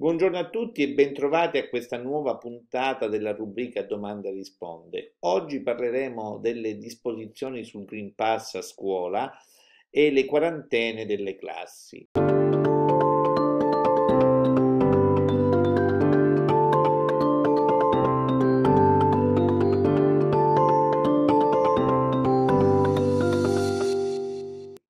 Buongiorno a tutti e bentrovati a questa nuova puntata della rubrica Domanda risponde. Oggi parleremo delle disposizioni sul Green Pass a scuola e le quarantene delle classi.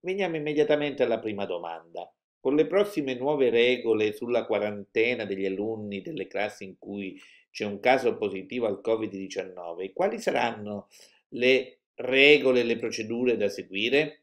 Veniamo immediatamente alla prima domanda. Con le prossime nuove regole sulla quarantena degli alunni delle classi in cui c'è un caso positivo al Covid-19, quali saranno le regole e le procedure da seguire?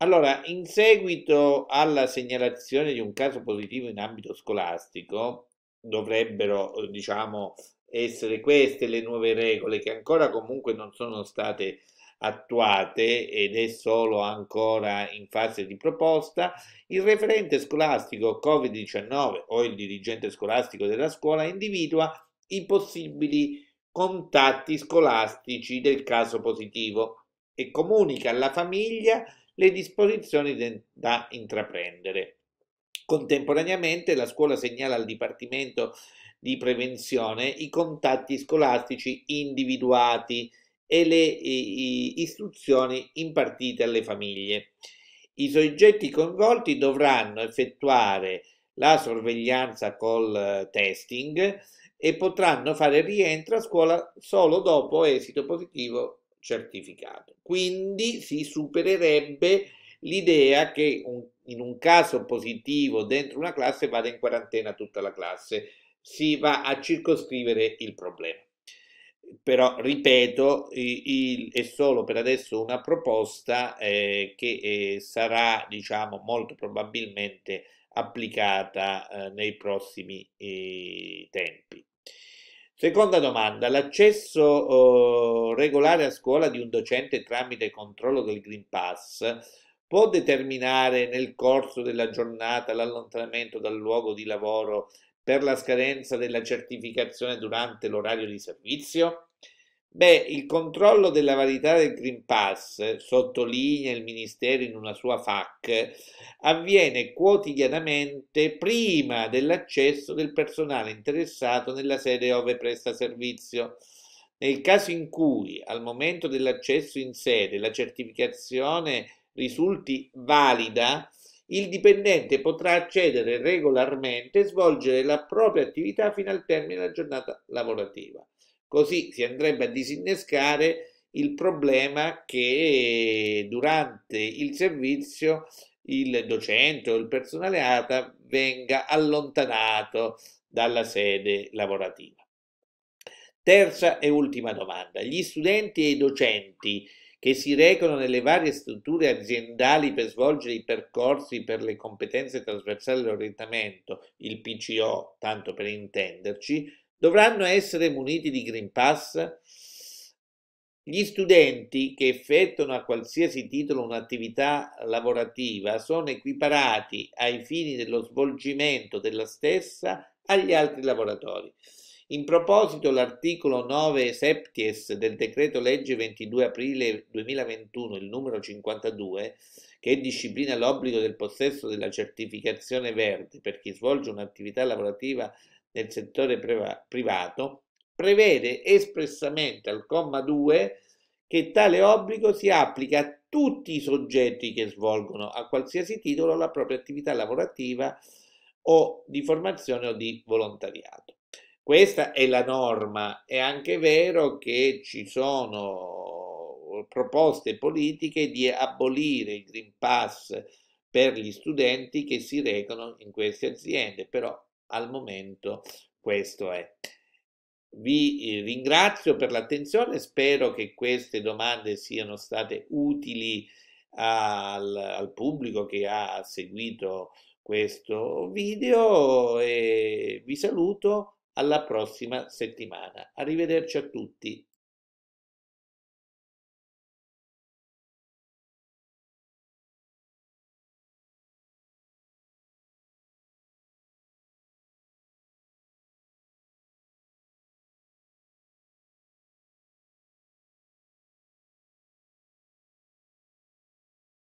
Allora, in seguito alla segnalazione di un caso positivo in ambito scolastico, dovrebbero, diciamo, essere queste le nuove regole che ancora comunque non sono state attuate ed è solo ancora in fase di proposta, il referente scolastico Covid-19 o il dirigente scolastico della scuola individua i possibili contatti scolastici del caso positivo e comunica alla famiglia le disposizioni de- da intraprendere. Contemporaneamente la scuola segnala al Dipartimento di Prevenzione i contatti scolastici individuati e le istruzioni impartite alle famiglie. I soggetti coinvolti dovranno effettuare la sorveglianza col eh, testing e potranno fare rientro a scuola solo dopo esito positivo certificato. Quindi si supererebbe l'idea che un, in un caso positivo dentro una classe vada in quarantena tutta la classe, si va a circoscrivere il problema però ripeto, il, è solo per adesso una proposta eh, che eh, sarà, diciamo, molto probabilmente applicata eh, nei prossimi eh, tempi. Seconda domanda, l'accesso oh, regolare a scuola di un docente tramite controllo del Green Pass può determinare nel corso della giornata l'allontanamento dal luogo di lavoro per la scadenza della certificazione durante l'orario di servizio? Beh, il controllo della validità del Green Pass, sottolinea il Ministero in una sua FAC, avviene quotidianamente prima dell'accesso del personale interessato nella sede ove presta servizio. Nel caso in cui al momento dell'accesso in sede la certificazione risulti valida, il dipendente potrà accedere regolarmente e svolgere la propria attività fino al termine della giornata lavorativa. Così si andrebbe a disinnescare il problema che durante il servizio il docente o il personale ATA venga allontanato dalla sede lavorativa. Terza e ultima domanda. Gli studenti e i docenti che si recono nelle varie strutture aziendali per svolgere i percorsi per le competenze trasversali dell'orientamento, il PCO, tanto per intenderci, Dovranno essere muniti di Green Pass gli studenti che effettuano a qualsiasi titolo un'attività lavorativa sono equiparati ai fini dello svolgimento della stessa agli altri lavoratori. In proposito, l'articolo 9 septies del decreto legge 22 aprile 2021, il numero 52, che disciplina l'obbligo del possesso della certificazione verde per chi svolge un'attività lavorativa nel settore privato, prevede espressamente al comma 2 che tale obbligo si applica a tutti i soggetti che svolgono a qualsiasi titolo la propria attività lavorativa o di formazione o di volontariato. Questa è la norma, è anche vero che ci sono proposte politiche di abolire il Green Pass per gli studenti che si recano in queste aziende, però al momento questo è. Vi eh, ringrazio per l'attenzione, spero che queste domande siano state utili al, al pubblico che ha seguito questo video e vi saluto alla prossima settimana. Arrivederci a tutti.